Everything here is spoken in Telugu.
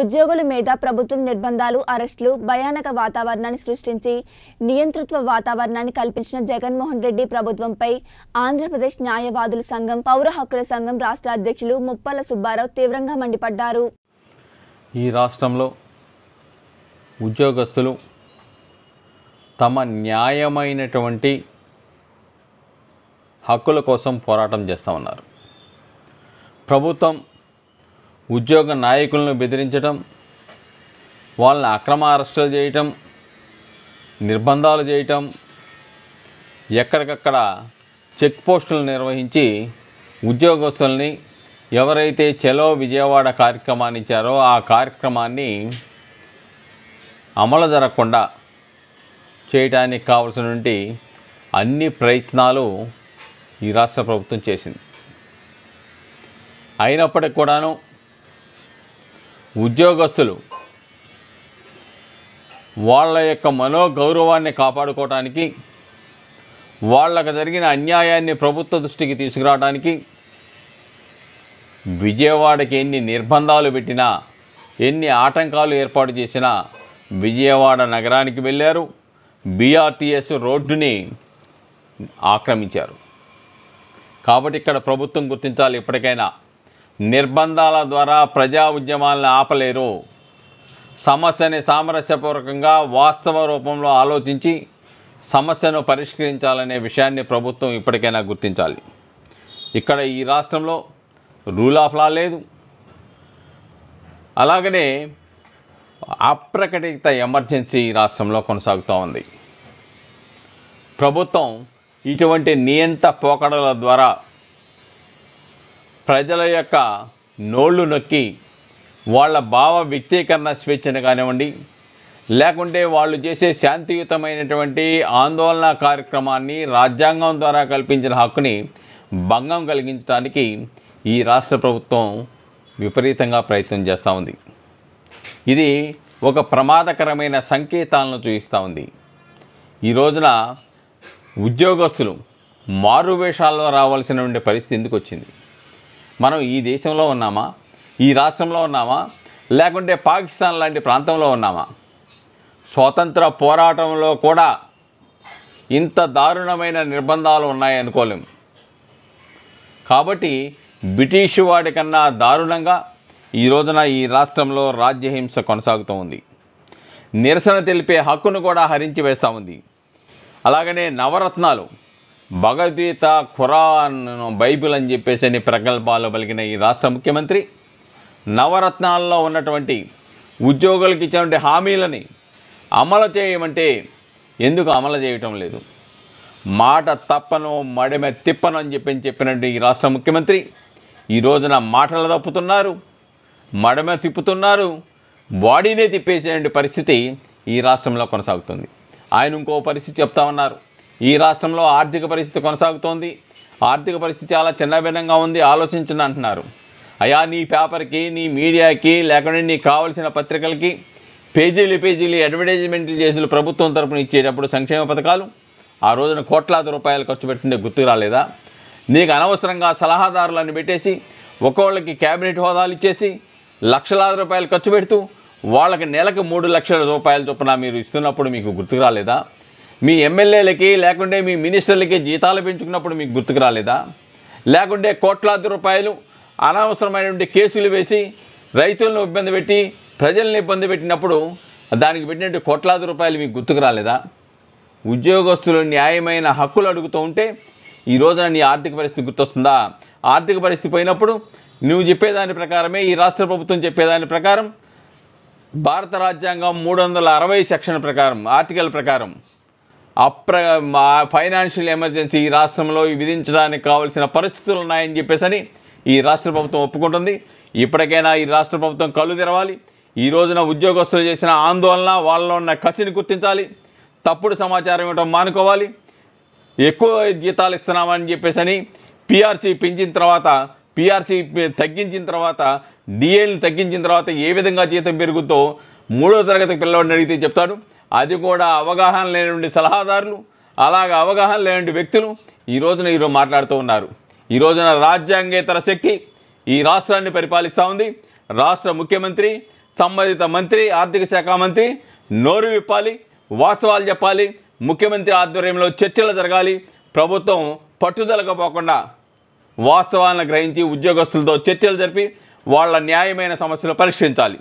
ఉద్యోగుల మీద ప్రభుత్వం నిర్బంధాలు అరెస్టులు భయానక వాతావరణాన్ని సృష్టించి నియంతృత్వ వాతావరణాన్ని కల్పించిన జగన్మోహన్ రెడ్డి ప్రభుత్వంపై ఆంధ్రప్రదేశ్ న్యాయవాదుల సంఘం పౌర హక్కుల సంఘం రాష్ట్ర అధ్యక్షులు ముప్పల సుబ్బారావు తీవ్రంగా మండిపడ్డారు ఈ రాష్ట్రంలో ఉద్యోగస్తులు తమ న్యాయమైనటువంటి హక్కుల కోసం పోరాటం చేస్తూ ఉన్నారు ప్రభుత్వం ఉద్యోగ నాయకులను బెదిరించడం వాళ్ళని అక్రమ అరెస్టులు చేయటం నిర్బంధాలు చేయటం ఎక్కడికక్కడ చెక్ పోస్టులు నిర్వహించి ఉద్యోగస్తుల్ని ఎవరైతే చెలో విజయవాడ కార్యక్రమాన్ని ఇచ్చారో ఆ కార్యక్రమాన్ని అమలు జరగకుండా చేయటానికి కావలసినటువంటి అన్ని ప్రయత్నాలు ఈ రాష్ట్ర ప్రభుత్వం చేసింది అయినప్పటికి కూడాను ఉద్యోగస్తులు వాళ్ళ యొక్క మనోగౌరవాన్ని కాపాడుకోవటానికి వాళ్ళకు జరిగిన అన్యాయాన్ని ప్రభుత్వ దృష్టికి తీసుకురావడానికి విజయవాడకి ఎన్ని నిర్బంధాలు పెట్టినా ఎన్ని ఆటంకాలు ఏర్పాటు చేసినా విజయవాడ నగరానికి వెళ్ళారు బీఆర్టీఎస్ రోడ్డుని ఆక్రమించారు కాబట్టి ఇక్కడ ప్రభుత్వం గుర్తించాలి ఇప్పటికైనా నిర్బంధాల ద్వారా ప్రజా ఉద్యమాలను ఆపలేరు సమస్యని సామరస్యపూర్వకంగా వాస్తవ రూపంలో ఆలోచించి సమస్యను పరిష్కరించాలనే విషయాన్ని ప్రభుత్వం ఇప్పటికైనా గుర్తించాలి ఇక్కడ ఈ రాష్ట్రంలో రూల్ ఆఫ్ లా లేదు అలాగనే అప్రకటిత ఎమర్జెన్సీ రాష్ట్రంలో కొనసాగుతూ ఉంది ప్రభుత్వం ఇటువంటి నియంత పోకడల ద్వారా ప్రజల యొక్క నోళ్ళు నొక్కి వాళ్ళ భావ వ్యక్తీకరణ స్వేచ్ఛను కానివ్వండి లేకుంటే వాళ్ళు చేసే శాంతియుతమైనటువంటి ఆందోళన కార్యక్రమాన్ని రాజ్యాంగం ద్వారా కల్పించిన హక్కుని భంగం కలిగించడానికి ఈ రాష్ట్ర ప్రభుత్వం విపరీతంగా ప్రయత్నం చేస్తూ ఉంది ఇది ఒక ప్రమాదకరమైన సంకేతాలను చూపిస్తూ ఉంది ఈ రోజున ఉద్యోగస్తులు మారువేషాల్లో రావాల్సినటువంటి పరిస్థితి ఎందుకు వచ్చింది మనం ఈ దేశంలో ఉన్నామా ఈ రాష్ట్రంలో ఉన్నామా లేకుంటే పాకిస్తాన్ లాంటి ప్రాంతంలో ఉన్నామా స్వాతంత్ర పోరాటంలో కూడా ఇంత దారుణమైన నిర్బంధాలు ఉన్నాయనుకోలేం కాబట్టి బ్రిటిష్ వాడి కన్నా దారుణంగా ఈ రోజున ఈ రాష్ట్రంలో రాజ్యహింస కొనసాగుతూ ఉంది నిరసన తెలిపే హక్కును కూడా హరించి వేస్తూ ఉంది అలాగనే నవరత్నాలు భగవద్గీత ఖురాన్ బైబిల్ అని చెప్పేసి అన్ని ప్రగల్భాలు పలికిన ఈ రాష్ట్ర ముఖ్యమంత్రి నవరత్నాల్లో ఉన్నటువంటి ఉద్యోగులకు ఇచ్చినటువంటి హామీలని అమలు చేయమంటే ఎందుకు అమలు చేయటం లేదు మాట తప్పను మడిమె తిప్పను అని చెప్పి చెప్పినట్టు ఈ రాష్ట్ర ముఖ్యమంత్రి ఈ రోజున మాటలు తప్పుతున్నారు మడమ తిప్పుతున్నారు బాడీనే తిప్పేసేటువంటి పరిస్థితి ఈ రాష్ట్రంలో కొనసాగుతుంది ఆయన ఇంకో పరిస్థితి చెప్తా ఉన్నారు ఈ రాష్ట్రంలో ఆర్థిక పరిస్థితి కొనసాగుతోంది ఆర్థిక పరిస్థితి చాలా చిన్నభిన్నంగా ఉంది ఆలోచించండి అంటున్నారు అయా నీ పేపర్కి నీ మీడియాకి లేకుండా నీకు కావలసిన పత్రికలకి పేజీలు పేజీలు అడ్వర్టైజ్మెంట్లు చేసిన ప్రభుత్వం తరపున ఇచ్చేటప్పుడు సంక్షేమ పథకాలు ఆ రోజున కోట్లాది రూపాయలు ఖర్చు పెట్టిండే గుర్తు రాలేదా నీకు అనవసరంగా సలహాదారులను పెట్టేసి ఒక్కొక్కళ్ళకి క్యాబినెట్ హోదాలు ఇచ్చేసి లక్షలాది రూపాయలు ఖర్చు పెడుతూ వాళ్ళకి నెలకు మూడు లక్షల రూపాయల చొప్పున మీరు ఇస్తున్నప్పుడు మీకు గుర్తుకు రాలేదా మీ ఎమ్మెల్యేలకి లేకుంటే మీ మినిస్టర్లకి జీతాలు పెంచుకున్నప్పుడు మీకు గుర్తుకు రాలేదా లేకుంటే కోట్లాది రూపాయలు అనవసరమైనటువంటి కేసులు వేసి రైతులను ఇబ్బంది పెట్టి ప్రజలను ఇబ్బంది పెట్టినప్పుడు దానికి పెట్టినట్టు కోట్లాది రూపాయలు మీకు గుర్తుకు రాలేదా ఉద్యోగస్తులు న్యాయమైన హక్కులు అడుగుతూ ఉంటే ఈ రోజున నీ ఆర్థిక పరిస్థితి గుర్తొస్తుందా ఆర్థిక పరిస్థితి పోయినప్పుడు నువ్వు చెప్పేదాని ప్రకారమే ఈ రాష్ట్ర ప్రభుత్వం చెప్పేదాని ప్రకారం భారత రాజ్యాంగం మూడు వందల అరవై సెక్షన్ ప్రకారం ఆర్టికల్ ప్రకారం అప్ర ఫైనాన్షియల్ ఎమర్జెన్సీ ఈ రాష్ట్రంలో విధించడానికి కావాల్సిన పరిస్థితులు ఉన్నాయని చెప్పేసి ఈ రాష్ట్ర ప్రభుత్వం ఒప్పుకుంటుంది ఇప్పటికైనా ఈ రాష్ట్ర ప్రభుత్వం కళ్ళు తెరవాలి ఈ రోజున ఉద్యోగస్తులు చేసిన ఆందోళన వాళ్ళలో ఉన్న కసిని గుర్తించాలి తప్పుడు సమాచారం ఇవ్వడం మానుకోవాలి ఎక్కువ జీతాలు ఇస్తున్నామని చెప్పేసి పిఆర్సీ పెంచిన తర్వాత పిఆర్సీ తగ్గించిన తర్వాత డిఏని తగ్గించిన తర్వాత ఏ విధంగా జీతం పెరుగుతో మూడో తరగతి పిల్లవాడిని అడిగితే చెప్తాడు అది కూడా అవగాహన లేనిటువంటి సలహాదారులు అలాగే అవగాహన లేని వ్యక్తులు ఈ రోజున ఈరోజు మాట్లాడుతూ ఉన్నారు ఈ రోజున రాజ్యాంగేతర శక్తి ఈ రాష్ట్రాన్ని పరిపాలిస్తూ ఉంది రాష్ట్ర ముఖ్యమంత్రి సంబంధిత మంత్రి ఆర్థిక శాఖ మంత్రి నోరు విప్పాలి వాస్తవాలు చెప్పాలి ముఖ్యమంత్రి ఆధ్వర్యంలో చర్చలు జరగాలి ప్రభుత్వం పట్టుదలకు పోకుండా వాస్తవాలను గ్రహించి ఉద్యోగస్తులతో చర్చలు జరిపి వాళ్ళ న్యాయమైన సమస్యలు పరిష్కరించాలి